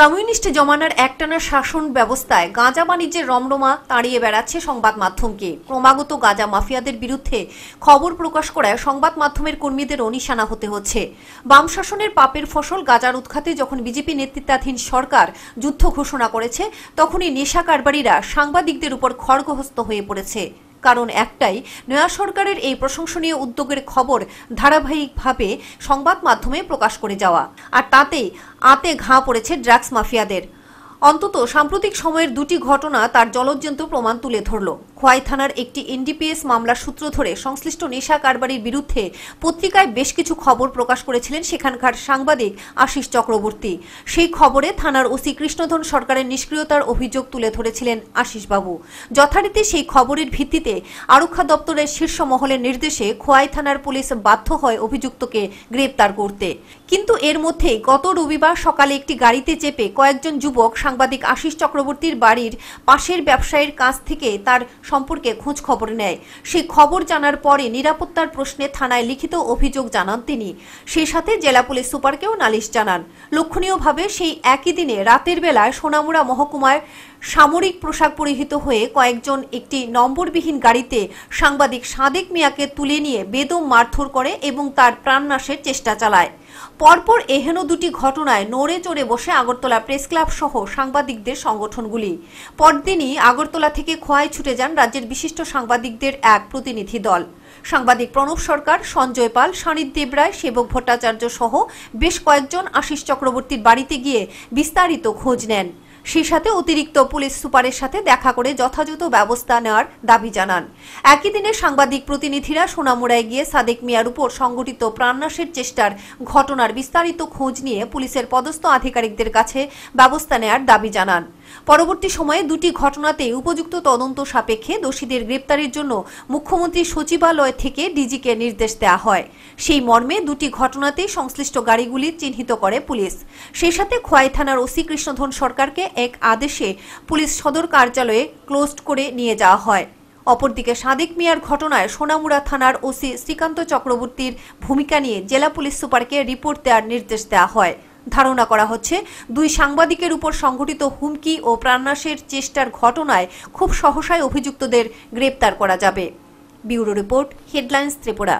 communist জমানার একটানা শাসন ব্যবস্থায় গাঁজা বাণিজ্যের রমরমা তাড়িয়ে বেড়াচ্ছে সংবাদ মাধ্যমকে ক্রমাগত গাঁজা মাফিয়াদের বিরুদ্ধে খবর প্রকাশ করায় সংবাদ মাধ্যমের কর্মীদের অনিশানা হতে হচ্ছে বাম শাসনের পাপের ফসল গাঁজার উৎখাতে যখন বিজেপি নেতৃত্বাধীন সরকার যুদ্ধ ঘোষণা করেছে তখনই নেশা কারবারিরা সাংবাদিকদের উপর খড়গহস্ত হয়ে পড়েছে কারণ একটাই নয়া সরকারের এই প্রশংসনীয় উদ্যোগের খবর ধারাবাহিকভাবে সংবাদ মাধ্যমে প্রকাশ করে যাওয়া আর তাতেই আতে ঘা পড়েছে ড্রাগস মাফিয়াদের অন্তত সাম্প্রতিক সময়ের দুটি ঘটনা তার জলজ্যন্ত প্রমাণ তুলে ধরল খোয়াই থানার একটি এনডিপিএস মামলার সূত্র ধরে সংশ্লিষ্ট নেশা কারবারির বিরুদ্ধে পত্রিকায় বেশ কিছু খবর প্রকাশ করেছিলেন সেখানকার সাংবাদিক আশিস চক্রবর্তী সেই খবরে থানার ওসি কৃষ্ণধন সরকারের নিষ্ক্রিয়তার অভিযোগ তুলে ধরেছিলেন আশিসবাবু যথারীতি সেই খবরের ভিত্তিতে আরক্ষা দপ্তরের শীর্ষ মহলের নির্দেশে খোয়াই থানার পুলিশ বাধ্য হয় অভিযুক্তকে গ্রেপ্তার করতে কিন্তু এর মধ্যেই গত রবিবার সকালে একটি গাড়িতে চেপে কয়েকজন যুবক সাংবাদিক আশিস চক্রবর্তীর বাড়ির পাশের ব্যবসায়ীর কাছ থেকে তার সম্পর্কে খোঁজ খবর নেয় সেই খবর জানার পরে নিরাপত্তার প্রশ্নে থানায় লিখিত অভিযোগ জানান তিনি সে সাথে জেলা পুলিশ সুপারকেও নালিশ জানান লক্ষণীয়ভাবে সেই একই দিনে রাতের বেলায় সোনামুড়া মহকুমায় সামরিক পোশাক পরিহিত হয়ে কয়েকজন একটি নম্বরবিহীন গাড়িতে সাংবাদিক সাদেক মিয়াকে তুলে নিয়ে বেদম মারধর করে এবং তার প্রাণনাশের চেষ্টা চালায় পরপর এহেন দুটি ঘটনায় নড়ে চড়ে বসে আগরতলা প্রেস ক্লাব সহ সাংবাদিকদের সংগঠনগুলি পরদিনই আগরতলা থেকে খোয়াই ছুটে যান রাজ্যের বিশিষ্ট সাংবাদিকদের এক প্রতিনিধি দল সাংবাদিক প্রণব সরকার সঞ্জয় পাল সানিত দেবরায় সেবক ভট্টাচার্য সহ বেশ কয়েকজন আশিস চক্রবর্তীর বাড়িতে গিয়ে বিস্তারিত খোঁজ নেন সেই সাথে অতিরিক্ত পুলিশ সুপারের সাথে দেখা করে যথাযথ ব্যবস্থা নেওয়ার দাবি জানান একই দিনে সাংবাদিক প্রতিনিধিরা সোনামুড়ায় গিয়ে সাদেক মিয়ার উপর সংগঠিত প্রাণনাশের চেষ্টার ঘটনার বিস্তারিত খোঁজ নিয়ে পুলিশের পদস্থ আধিকারিকদের কাছে ব্যবস্থা নেওয়ার দাবি জানান পরবর্তী সময়ে দুটি ঘটনাতে উপযুক্ত তদন্ত সাপেক্ষে দোষীদের গ্রেপ্তারের জন্য মুখ্যমন্ত্রী সচিবালয় থেকে ডিজিকে নির্দেশ দেওয়া হয় সেই মর্মে দুটি ঘটনাতেই সংশ্লিষ্ট গাড়িগুলি চিহ্নিত করে পুলিশ সেই সাথে খোয়াই থানার ওসি কৃষ্ণধন সরকারকে এক আদেশে পুলিশ সদর কার্যালয়ে ক্লোজড করে নিয়ে যাওয়া হয় অপরদিকে সাদিক মিয়ার ঘটনায় সোনামুড়া থানার ওসি শ্রীকান্ত চক্রবর্তীর ভূমিকা নিয়ে জেলা পুলিশ সুপারকে রিপোর্ট দেওয়ার নির্দেশ দেওয়া হয় ধারণা করা হচ্ছে দুই সাংবাদিকের উপর সংঘটিত হুমকি ও প্রাণনাশের চেষ্টার ঘটনায় খুব সহসায় অভিযুক্তদের গ্রেপ্তার করা যাবে ব্যুরো রিপোর্ট হেডলাইন্স ত্রিপুরা